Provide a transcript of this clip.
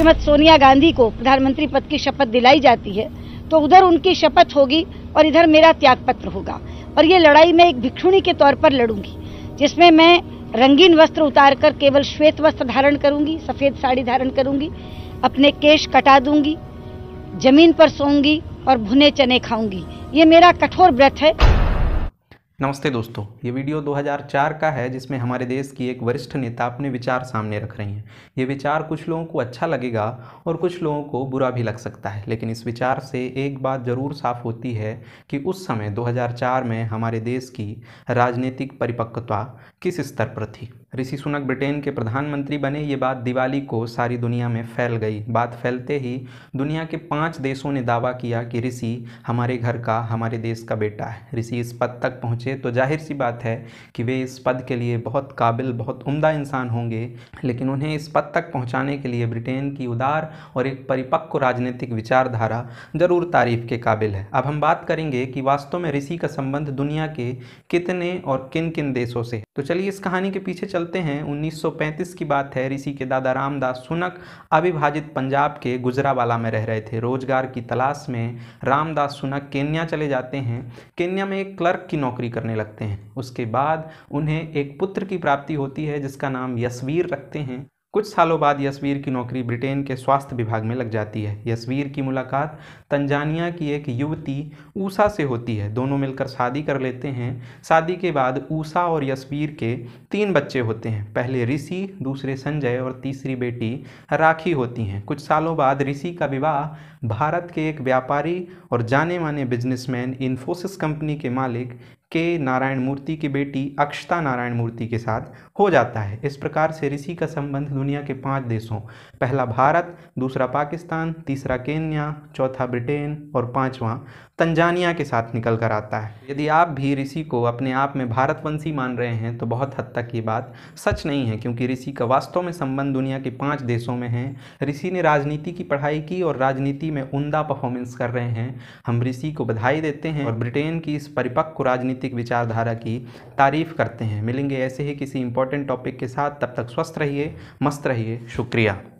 श्रीमती सोनिया गांधी को प्रधानमंत्री पद की शपथ दिलाई जाती है तो उधर उनकी शपथ होगी और इधर मेरा त्यागपत्र होगा और ये लड़ाई मैं एक भिक्षुणी के तौर पर लड़ूंगी जिसमें मैं रंगीन वस्त्र उतारकर केवल श्वेत वस्त्र धारण करूंगी सफेद साड़ी धारण करूंगी अपने केश कटा दूंगी जमीन पर सोऊंगी और भुने चने खाऊंगी ये मेरा कठोर व्रत है नमस्ते दोस्तों ये वीडियो 2004 का है जिसमें हमारे देश की एक वरिष्ठ नेता अपने विचार सामने रख रही हैं ये विचार कुछ लोगों को अच्छा लगेगा और कुछ लोगों को बुरा भी लग सकता है लेकिन इस विचार से एक बात ज़रूर साफ होती है कि उस समय 2004 में हमारे देश की राजनीतिक परिपक्वता किस स्तर पर थी ऋषि सुनक ब्रिटेन के प्रधानमंत्री बने ये बात दिवाली को सारी दुनिया में फैल गई बात फैलते ही दुनिया के पांच देशों ने दावा किया कि ऋषि हमारे घर का हमारे देश का बेटा है ऋषि इस पद तक पहुँचे तो जाहिर सी बात है कि वे इस पद के लिए बहुत काबिल बहुत उम्दा इंसान होंगे लेकिन उन्हें इस पद तक पहुँचाने के लिए ब्रिटेन की उदार और एक परिपक्व राजनीतिक विचारधारा ज़रूर तारीफ के काबिल है अब हम बात करेंगे कि वास्तव में ऋषि का संबंध दुनिया के कितने और किन किन देशों से तो चलिए इस कहानी के पीछे चलते हैं 1935 की बात है ऋषि के दादा रामदास सुनक अविभाजित पंजाब के गुजरावाला में रह रहे थे रोजगार की तलाश में रामदास सुनक केन्या चले जाते हैं केन्या में एक क्लर्क की नौकरी करने लगते हैं उसके बाद उन्हें एक पुत्र की प्राप्ति होती है जिसका नाम यशवीर रखते हैं कुछ सालों बाद यसवीर की नौकरी ब्रिटेन के स्वास्थ्य विभाग में लग जाती है यसवीर की मुलाकात तंजानिया की एक युवती ऊषा से होती है दोनों मिलकर शादी कर लेते हैं शादी के बाद ऊषा और यसवीर के तीन बच्चे होते हैं पहले ऋषि दूसरे संजय और तीसरी बेटी राखी होती हैं कुछ सालों बाद ऋषि का विवाह भारत के एक व्यापारी और जाने माने बिजनेसमैन इन्फोसिस कंपनी के मालिक के नारायण मूर्ति की बेटी अक्षता नारायण मूर्ति के साथ हो जाता है इस प्रकार से ऋषि का संबंध दुनिया के पांच देशों पहला भारत दूसरा पाकिस्तान तीसरा केन्या चौथा ब्रिटेन और पांचवा तंजानिया के साथ निकल कर आता है यदि आप भी ऋषि को अपने आप में भारतवंशी मान रहे हैं तो बहुत हद तक ये बात सच नहीं है क्योंकि ऋषि का वास्तव में संबंध दुनिया के पाँच देशों में है ऋषि ने राजनीति की पढ़ाई की और राजनीति में उमदा परफॉर्मेंस कर रहे हैं हम ऋषि को बधाई देते हैं और ब्रिटेन की इस परिपक्व राजनीति राजनीतिक विचारधारा की तारीफ करते हैं मिलेंगे ऐसे ही किसी इंपॉर्टेंट टॉपिक के साथ तब तक स्वस्थ रहिए मस्त रहिए शुक्रिया